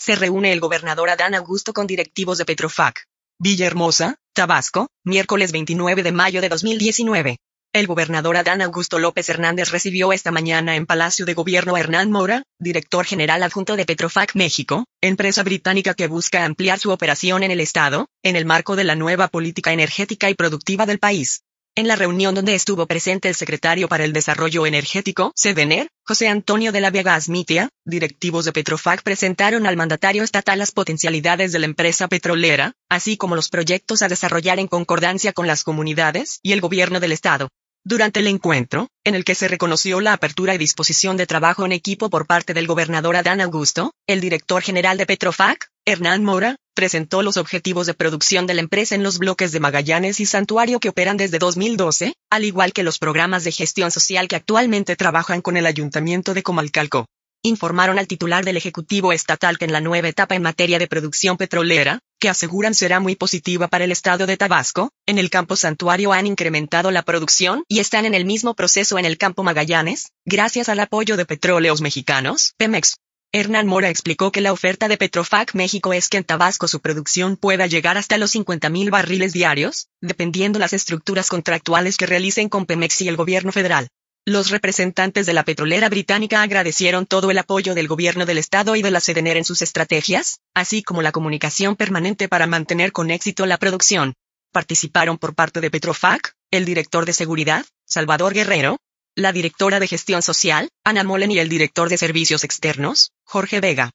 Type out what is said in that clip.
se reúne el gobernador Adán Augusto con directivos de Petrofac. Villahermosa, Tabasco, miércoles 29 de mayo de 2019. El gobernador Adán Augusto López Hernández recibió esta mañana en Palacio de Gobierno a Hernán Mora, director general adjunto de Petrofac México, empresa británica que busca ampliar su operación en el Estado, en el marco de la nueva política energética y productiva del país. En la reunión donde estuvo presente el secretario para el Desarrollo Energético, sedener José Antonio de la Vega Asmitia, directivos de Petrofac presentaron al mandatario estatal las potencialidades de la empresa petrolera, así como los proyectos a desarrollar en concordancia con las comunidades y el gobierno del Estado. Durante el encuentro, en el que se reconoció la apertura y disposición de trabajo en equipo por parte del gobernador Adán Augusto, el director general de Petrofac, Hernán Mora, presentó los objetivos de producción de la empresa en los bloques de Magallanes y Santuario que operan desde 2012, al igual que los programas de gestión social que actualmente trabajan con el Ayuntamiento de Comalcalco. Informaron al titular del Ejecutivo Estatal que en la nueva etapa en materia de producción petrolera, que aseguran será muy positiva para el estado de Tabasco, en el campo Santuario han incrementado la producción y están en el mismo proceso en el campo Magallanes, gracias al apoyo de Petróleos Mexicanos, Pemex. Hernán Mora explicó que la oferta de Petrofac México es que en Tabasco su producción pueda llegar hasta los 50.000 barriles diarios, dependiendo las estructuras contractuales que realicen con Pemex y el gobierno federal. Los representantes de la petrolera británica agradecieron todo el apoyo del gobierno del Estado y de la Sedener en sus estrategias, así como la comunicación permanente para mantener con éxito la producción. Participaron por parte de Petrofac, el director de seguridad, Salvador Guerrero, la directora de Gestión Social, Ana Molen y el director de Servicios Externos, Jorge Vega.